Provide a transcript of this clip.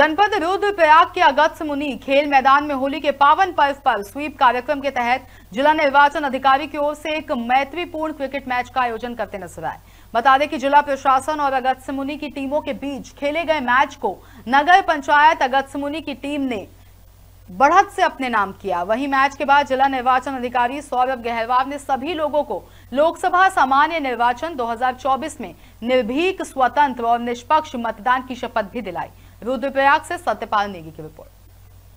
जनपद रुद्रप्रयाग के अगस्त मुनि खेल मैदान में होली के पावन पर्व पर स्वीप कार्यक्रम के तहत जिला निर्वाचन अधिकारी की ओर से एक मैत्रीपूर्ण क्रिकेट मैच का आयोजन करते नजर आए बता दें कि जिला प्रशासन और अगस्त मुनि की टीमों के बीच खेले गए मैच को नगर पंचायत अगस्त मुनि की टीम ने बढ़त से अपने नाम किया वही मैच के बाद जिला निर्वाचन अधिकारी सौरभ गहलवाल ने सभी लोगों को लोकसभा सामान्य निर्वाचन 2024 में निर्भीक स्वतंत्र और निष्पक्ष मतदान की शपथ भी दिलाई रुद्रप्रयाग से सत्यपाल नेगी की रिपोर्ट